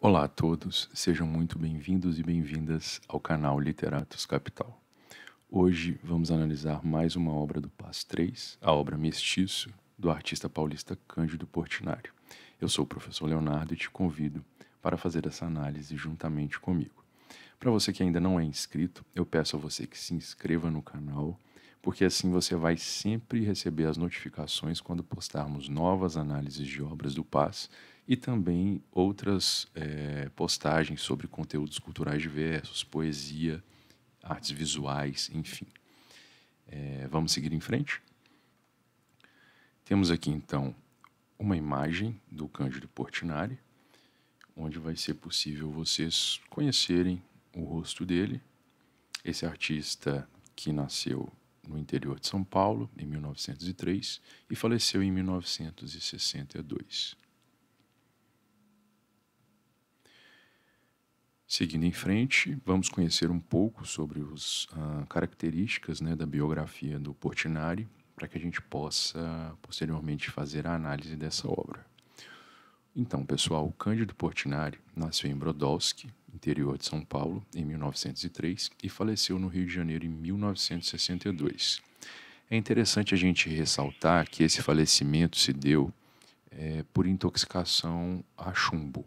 Olá a todos, sejam muito bem-vindos e bem-vindas ao canal Literatos Capital. Hoje vamos analisar mais uma obra do PAS 3, a obra Mestiço, do artista paulista Cândido Portinari. Eu sou o professor Leonardo e te convido para fazer essa análise juntamente comigo. Para você que ainda não é inscrito, eu peço a você que se inscreva no canal, porque assim você vai sempre receber as notificações quando postarmos novas análises de obras do Paz e também outras é, postagens sobre conteúdos culturais diversos, poesia, artes visuais, enfim. É, vamos seguir em frente? Temos aqui então uma imagem do Cândido Portinari, onde vai ser possível vocês conhecerem o rosto dele. Esse artista que nasceu no interior de São Paulo, em 1903, e faleceu em 1962. Seguindo em frente, vamos conhecer um pouco sobre as ah, características né, da biografia do Portinari, para que a gente possa posteriormente fazer a análise dessa obra. Então, pessoal, Cândido Portinari nasceu em Brodowski, interior de São Paulo, em 1903 e faleceu no Rio de Janeiro em 1962. É interessante a gente ressaltar que esse falecimento se deu é, por intoxicação a chumbo.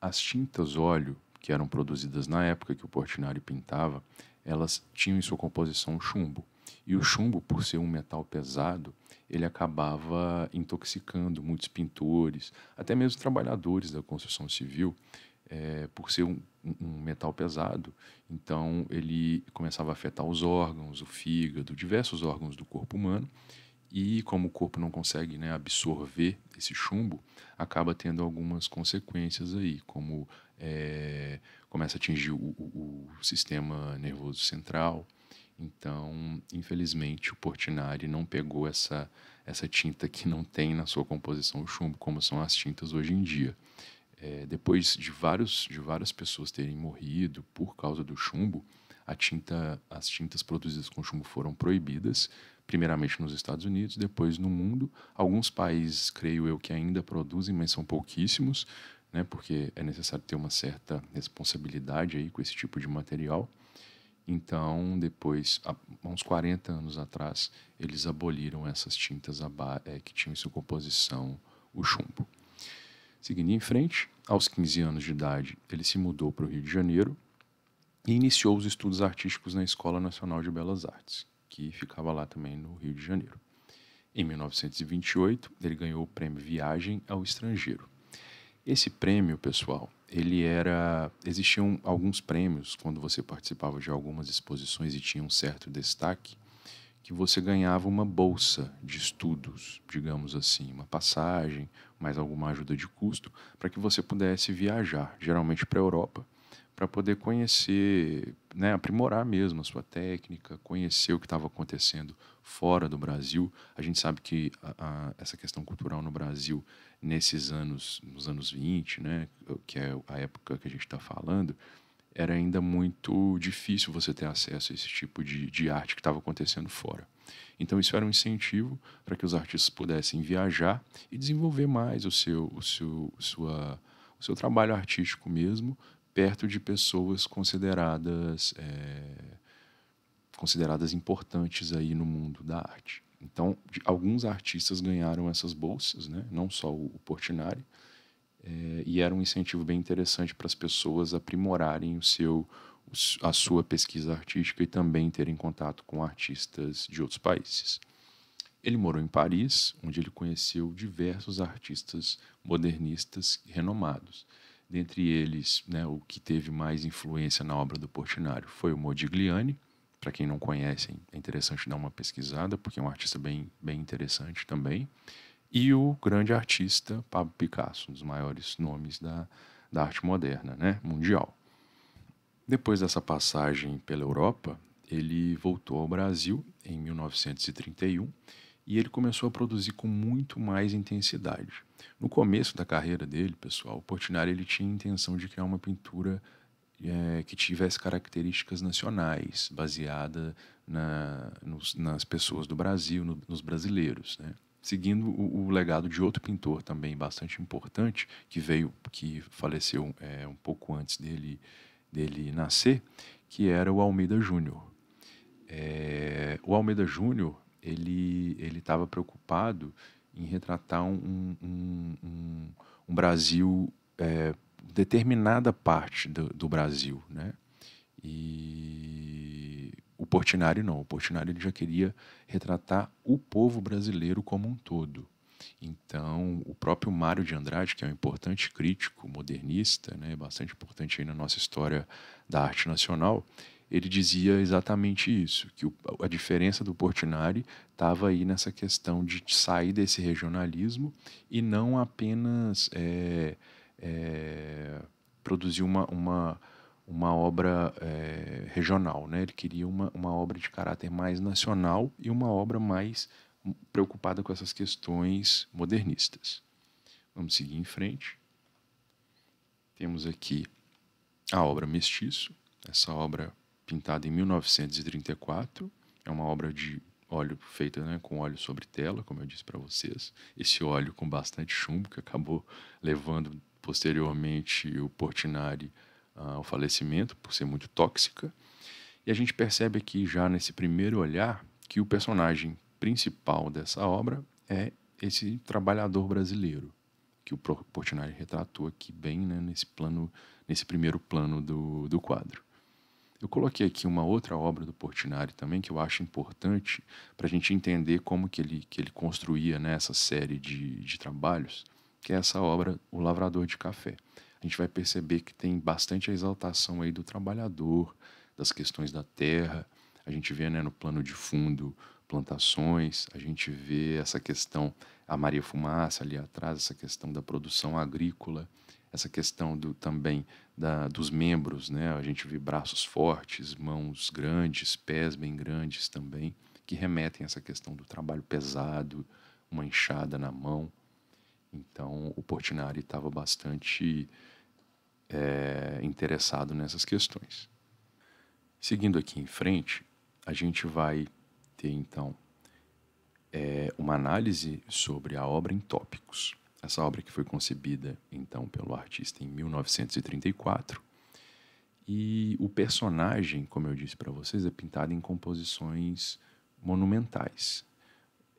As tintas óleo que eram produzidas na época que o Portinari pintava, elas tinham em sua composição chumbo. E o chumbo, por ser um metal pesado, ele acabava intoxicando muitos pintores, até mesmo trabalhadores da construção civil, é, por ser um, um, metal pesado. Então, ele começava a afetar os órgãos, o fígado, diversos órgãos do corpo humano. E como o corpo não consegue né, absorver esse chumbo, acaba tendo algumas consequências aí, como é, começa a atingir o, o, o sistema nervoso central, então, infelizmente, o Portinari não pegou essa, essa tinta que não tem na sua composição o chumbo, como são as tintas hoje em dia. É, depois de, vários, de várias pessoas terem morrido por causa do chumbo, a tinta, as tintas produzidas com chumbo foram proibidas, primeiramente nos Estados Unidos, depois no mundo. Alguns países, creio eu, que ainda produzem, mas são pouquíssimos, né, porque é necessário ter uma certa responsabilidade aí com esse tipo de material. Então, depois, há uns 40 anos atrás, eles aboliram essas tintas eh, que tinham em sua composição o chumbo. Seguindo em frente, aos 15 anos de idade, ele se mudou para o Rio de Janeiro e iniciou os estudos artísticos na Escola Nacional de Belas Artes, que ficava lá também no Rio de Janeiro. Em 1928, ele ganhou o prêmio Viagem ao Estrangeiro esse prêmio, pessoal, ele era. Existiam alguns prêmios quando você participava de algumas exposições e tinha um certo destaque, que você ganhava uma bolsa de estudos, digamos assim, uma passagem, mais alguma ajuda de custo, para que você pudesse viajar, geralmente para a Europa, para poder conhecer, né, aprimorar mesmo a sua técnica, conhecer o que estava acontecendo fora do Brasil. A gente sabe que a, a, essa questão cultural no Brasil, nesses anos, nos anos 20, né, que é a época que a gente está falando, era ainda muito difícil você ter acesso a esse tipo de, de arte que estava acontecendo fora. Então, isso era um incentivo para que os artistas pudessem viajar e desenvolver mais o seu, o seu, sua, o seu trabalho artístico mesmo, perto de pessoas consideradas é, consideradas importantes aí no mundo da arte. Então, de, alguns artistas ganharam essas bolsas, né? não só o, o Portinari, é, e era um incentivo bem interessante para as pessoas aprimorarem o seu, a sua pesquisa artística e também terem contato com artistas de outros países. Ele morou em Paris, onde ele conheceu diversos artistas modernistas renomados. Dentre eles, né, o que teve mais influência na obra do Portinari foi o Modigliani. Para quem não conhece, é interessante dar uma pesquisada, porque é um artista bem, bem interessante também. E o grande artista Pablo Picasso, um dos maiores nomes da, da arte moderna, né, mundial. Depois dessa passagem pela Europa, ele voltou ao Brasil em 1931 e ele começou a produzir com muito mais intensidade. No começo da carreira dele, pessoal, o Portinari ele tinha a intenção de criar uma pintura é, que tivesse características nacionais, baseada na, nos, nas pessoas do Brasil, no, nos brasileiros, né? seguindo o, o, legado de outro pintor também bastante importante que veio, que faleceu é, um pouco antes dele dele nascer, que era o Almeida Júnior. É, o Almeida Júnior ele ele estava preocupado em retratar um, um, um, um Brasil é, determinada parte do, do, Brasil, né? E o Portinari não, o Portinari ele já queria retratar o povo brasileiro como um todo. Então, o próprio Mário de Andrade, que é um importante crítico modernista, né, bastante importante aí na nossa história da arte nacional, ele dizia exatamente isso, que o, a diferença do Portinari estava aí nessa questão de sair desse regionalismo e não apenas é, é, produzir uma, uma, uma obra é, regional. Né? Ele queria uma, uma obra de caráter mais nacional e uma obra mais preocupada com essas questões modernistas. Vamos seguir em frente. Temos aqui a obra Mestiço, essa obra Pintada em 1934. É uma obra de óleo feita né, com óleo sobre tela, como eu disse para vocês. Esse óleo com bastante chumbo que acabou levando posteriormente o Portinari ah, ao falecimento por ser muito tóxica. E a gente percebe aqui já nesse primeiro olhar que o personagem principal dessa obra é esse trabalhador brasileiro que o Portinari retratou aqui bem né, nesse plano, nesse primeiro plano do, do quadro. Eu coloquei aqui uma outra obra do Portinari também que eu acho importante para a gente entender como que ele, que ele construía né, essa série de, de trabalhos, que é essa obra O Lavrador de Café. A gente vai perceber que tem bastante a exaltação aí do trabalhador, das questões da terra. A gente vê né, no plano de fundo plantações, a gente vê essa questão, a Maria Fumaça ali atrás, essa questão da produção agrícola essa questão do, também da, dos membros, né? A gente vê braços fortes, mãos grandes, pés bem grandes também, que remetem a essa questão do trabalho pesado, uma enxada na mão. Então, o Portinari estava bastante é, interessado nessas questões. Seguindo aqui em frente, a gente vai ter então é, uma análise sobre a obra em tópicos. Essa obra que foi concebida então pelo artista em 1934 e o personagem, como eu disse para vocês, é pintado em composições monumentais.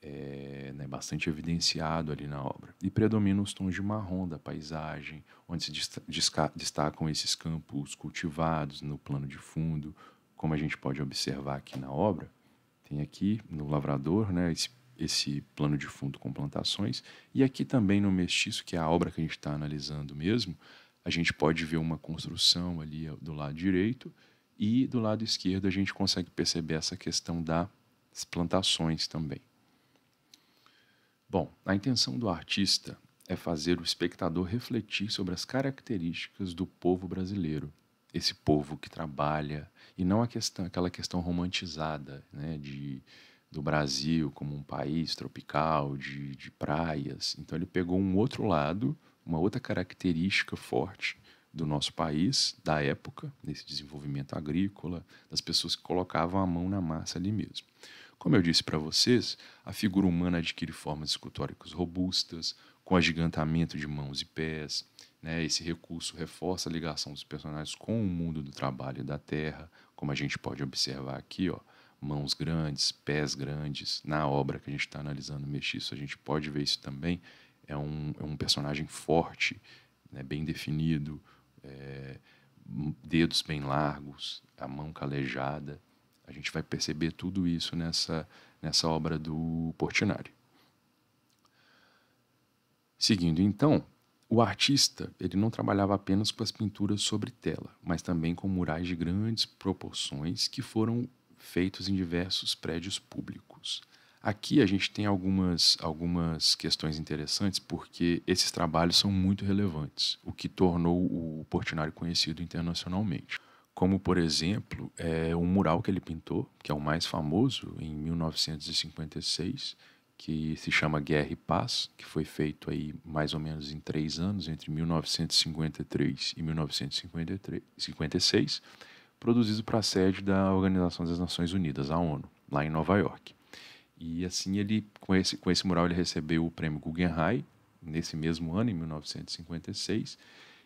É né, bastante evidenciado ali na obra. E predominam os tons de marrom da paisagem, onde se destacam esses campos cultivados no plano de fundo, como a gente pode observar aqui na obra. Tem aqui no lavrador né, esse esse plano de fundo com plantações. E aqui também no Mestiço, que é a obra que a gente está analisando mesmo, a gente pode ver uma construção ali eh, do lado direito e do lado esquerdo a gente consegue perceber essa questão das plantações também. Bom, a intenção do artista é fazer o espectador refletir sobre as características do povo brasileiro, esse povo que trabalha, e não a questão, aquela questão romantizada né, de do Brasil como um país tropical, de, de praias. Então ele pegou um outro lado, uma outra característica forte do nosso país, da época, desse desenvolvimento agrícola, das pessoas que colocavam a mão na massa ali mesmo. Como eu disse para vocês, a figura humana adquire formas escultóricas robustas, com agigantamento de mãos e pés. Né? Esse recurso reforça a ligação dos personagens com o mundo do trabalho e da terra, como a gente pode observar aqui, ó, mãos grandes, pés grandes. Na obra que a gente está analisando, Mestiço, a gente pode ver isso também. É um, é um personagem forte, né, bem definido, é, dedos bem largos, a mão calejada. A gente vai perceber tudo isso nessa, nessa obra do Portinari. Seguindo então, o artista ele não trabalhava apenas com as pinturas sobre tela, mas também com murais de grandes proporções que foram feitos em diversos prédios públicos. Aqui a gente tem algumas, algumas questões interessantes, porque esses trabalhos são muito relevantes, o que tornou o Portinari conhecido internacionalmente. Como, por exemplo, é, um mural que ele pintou, que é o mais famoso, em 1956, que se chama Guerra e Paz, que foi feito aí mais ou menos em três anos, entre 1953 e 1956 produzido para a sede da Organização das Nações Unidas, a ONU, lá em Nova York. E assim ele, com esse, com esse mural, ele recebeu o prêmio Guggenheim nesse mesmo ano, em 1956.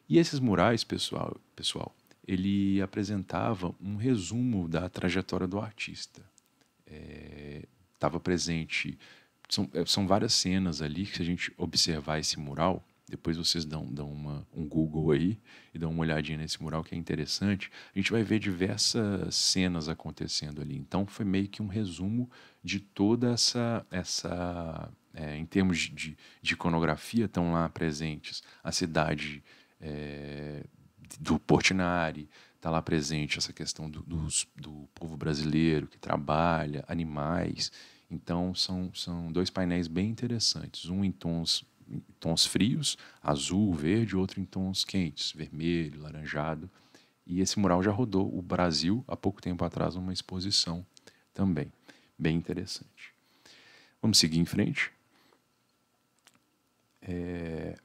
E esses murais, pessoal, pessoal, ele apresentava um resumo da trajetória do artista. Estava é, presente, são, é, são várias cenas ali que se a gente observar esse mural, depois vocês dão, dão uma, um Google aí e dão uma olhadinha nesse mural que é interessante. A gente vai ver diversas cenas acontecendo ali. Então foi meio que um resumo de toda essa, essa é, em termos de, de iconografia, estão lá presentes a cidade é, do Portinari, está lá presente essa questão do, do, do povo brasileiro que trabalha, animais. Então, são, são dois painéis bem interessantes, um em tons em tons frios, azul, verde, outro em tons quentes, vermelho, laranjado. E esse mural já rodou o Brasil há pouco tempo atrás numa exposição também. Bem interessante. Vamos seguir em frente. É,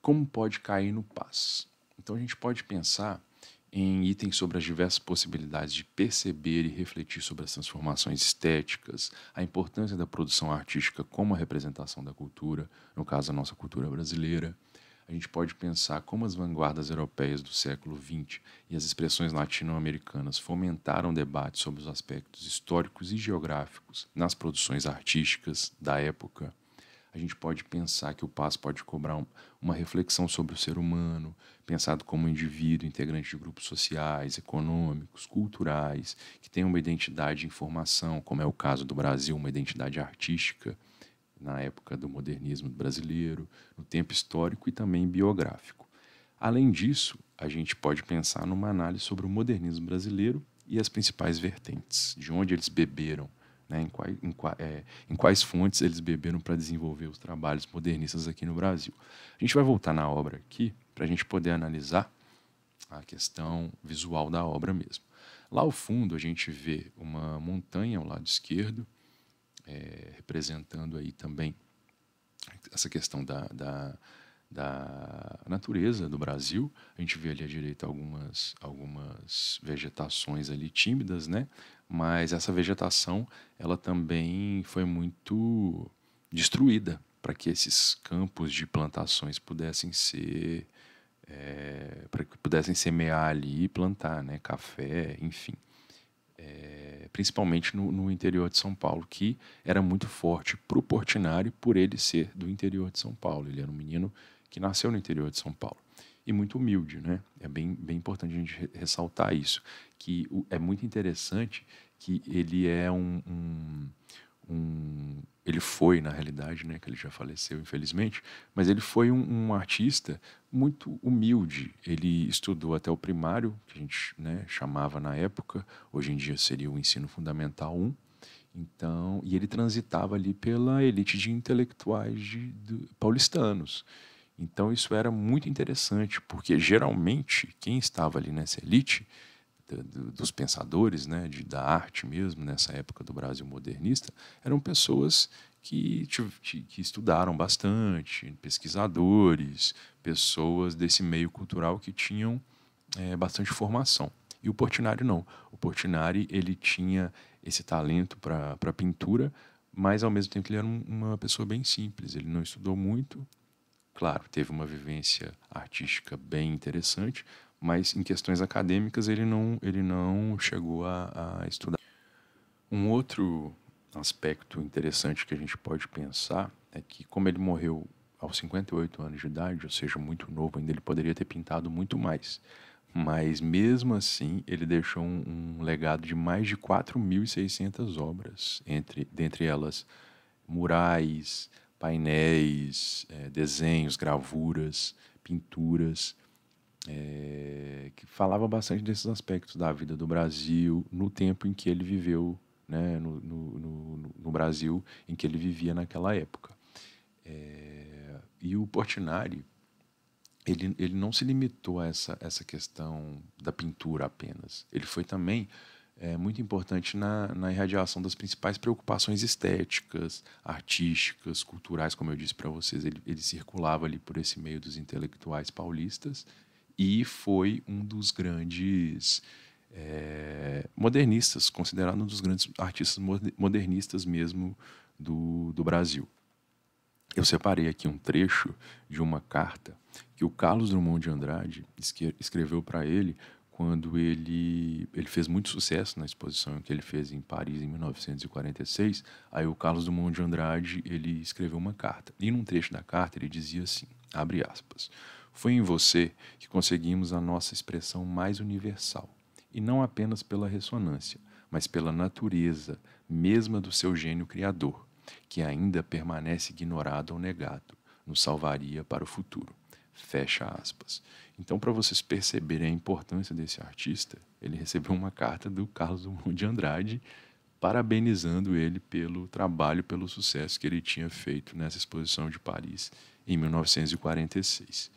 como pode cair no paz? Então a gente pode pensar em itens sobre as diversas possibilidades de perceber e refletir sobre as transformações estéticas, a importância da produção artística como a representação da cultura, no caso a nossa cultura brasileira. A gente pode pensar como as vanguardas europeias do século XX e as expressões latino-americanas fomentaram debates sobre os aspectos históricos e geográficos nas produções artísticas da época a gente pode pensar que o passo pode cobrar um, uma reflexão sobre o ser humano, pensado como um indivíduo integrante de grupos sociais, econômicos, culturais, que tem uma identidade de formação, como é o caso do Brasil, uma identidade artística na época do modernismo brasileiro, no tempo histórico e também biográfico. Além disso, a gente pode pensar numa análise sobre o modernismo brasileiro e as principais vertentes, de onde eles beberam né, em, quais, em, é, em, quais fontes eles beberam para desenvolver os trabalhos modernistas aqui no Brasil. A gente vai voltar na obra aqui para a gente poder analisar a questão visual da obra mesmo. Lá ao fundo a gente vê uma montanha ao lado esquerdo, é, representando aí também essa questão da, da da natureza do Brasil. A gente vê ali à direita algumas, algumas vegetações ali tímidas, né? Mas essa vegetação, ela também foi muito destruída para que esses campos de plantações pudessem ser é, para que pudessem semear ali e plantar, né? Café, enfim. É, principalmente no, no, interior de São Paulo, que era muito forte para o Portinari por ele ser do interior de São Paulo. Ele era um menino que nasceu no interior de São Paulo e muito humilde, né? É bem, bem importante a gente ressaltar isso, que é muito interessante que ele é um, um, um, ele foi na realidade, né? Que ele já faleceu infelizmente, mas ele foi um, um artista muito humilde. Ele estudou até o primário, que a gente né, chamava na época, hoje em dia seria o ensino fundamental 1, então, e ele transitava ali pela elite de intelectuais de, de paulistanos. Então isso era muito interessante, porque geralmente quem estava ali nessa elite dos pensadores né, de, da arte mesmo, nessa época do Brasil modernista, eram pessoas que, que estudaram bastante, pesquisadores, pessoas desse meio cultural que tinham é, bastante formação. E o Portinari não. O Portinari ele tinha esse talento para pintura, mas ao mesmo tempo ele era uma pessoa bem simples. Ele não estudou muito, claro, teve uma vivência artística bem interessante, mas em questões acadêmicas ele não, ele não chegou a, a estudar. Um outro aspecto interessante que a gente pode pensar é que, como ele morreu aos 58 anos de idade, ou seja, muito novo ainda, ele poderia ter pintado muito mais. Mas, mesmo assim, ele deixou um, um legado de mais de 4.600 obras, entre, dentre elas murais, painéis, é, desenhos, gravuras, pinturas, é, que falava bastante desses aspectos da vida do Brasil no tempo em que ele viveu, né, no, no, no, no Brasil em que ele vivia naquela época. É, e o Portinari, ele, ele não se limitou a essa, essa questão da pintura apenas. Ele foi também é muito importante na, na irradiação das principais preocupações estéticas, artísticas, culturais, como eu disse para vocês, ele, ele circulava ali por esse meio dos intelectuais paulistas e foi um dos grandes é, modernistas, considerado um dos grandes artistas modernistas mesmo do, do Brasil. Eu separei aqui um trecho de uma carta que o Carlos Drummond de Andrade escreveu para ele quando ele, ele fez muito sucesso na exposição que ele fez em Paris em 1946, aí o Carlos Dumont de Andrade ele escreveu uma carta. E num trecho da carta ele dizia assim, abre aspas, foi em você que conseguimos a nossa expressão mais universal, e não apenas pela ressonância, mas pela natureza mesma do seu gênio criador, que ainda permanece ignorado ou negado, nos salvaria para o futuro. Fecha aspas. Então, para vocês perceberem a importância desse artista, ele recebeu uma carta do Carlos Drummond de Andrade parabenizando ele pelo trabalho, pelo sucesso que ele tinha feito nessa exposição de Paris em 1946.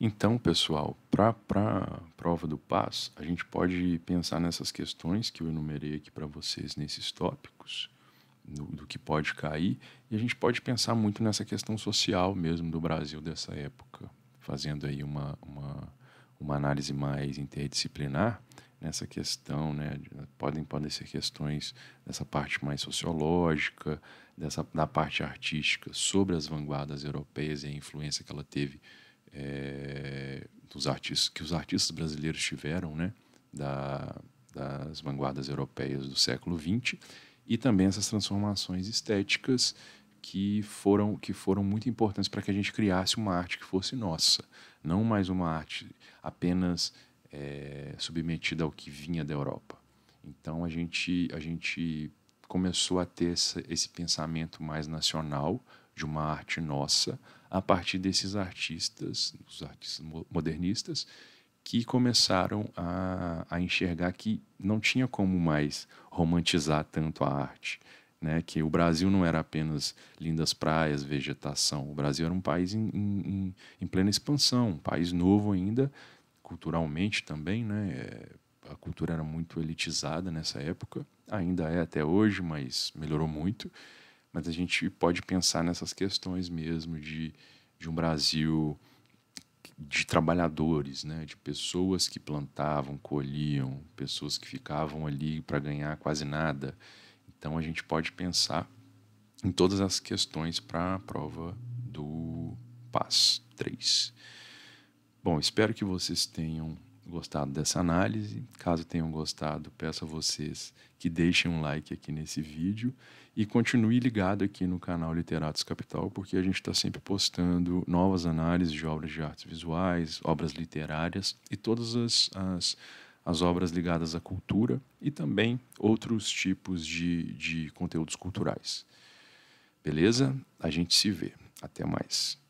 Então, pessoal, para a prova do Paz, a gente pode pensar nessas questões que eu enumerei aqui para vocês nesses tópicos, no, do que pode cair, e a gente pode pensar muito nessa questão social mesmo do Brasil dessa época, fazendo aí uma, uma, uma análise mais interdisciplinar nessa questão, né? Podem, podem ser questões dessa parte mais sociológica, dessa, da parte artística sobre as vanguardas europeias e a influência que ela teve é, dos artistas, que os artistas brasileiros tiveram, né? Da, das vanguardas europeias do século XX e também essas transformações estéticas que foram, que foram muito importantes para que a gente criasse uma arte que fosse nossa, não mais uma arte apenas é, submetida ao que vinha da Europa. Então a gente, a gente começou a ter esse pensamento mais nacional de uma arte nossa a partir desses artistas, os artistas modernistas, que começaram a, a enxergar que não tinha como mais romantizar tanto a arte né, que o Brasil não era apenas lindas praias, vegetação. O Brasil era um país em, em, em plena expansão, um país novo ainda, culturalmente também. Né, é, a cultura era muito elitizada nessa época, ainda é até hoje, mas melhorou muito. Mas a gente pode pensar nessas questões mesmo de, de um Brasil de trabalhadores, né? de pessoas que plantavam, colhiam, pessoas que ficavam ali para ganhar quase nada então a gente pode pensar em todas as questões para a prova do PAS 3. Bom, espero que vocês tenham gostado dessa análise. Caso tenham gostado, peço a vocês que deixem um like aqui nesse vídeo e continue ligado aqui no canal Literatos Capital, porque a gente está sempre postando novas análises de obras de artes visuais, obras literárias e todas as, as as obras ligadas à cultura e também outros tipos de, de conteúdos culturais. Beleza? A gente se vê. Até mais.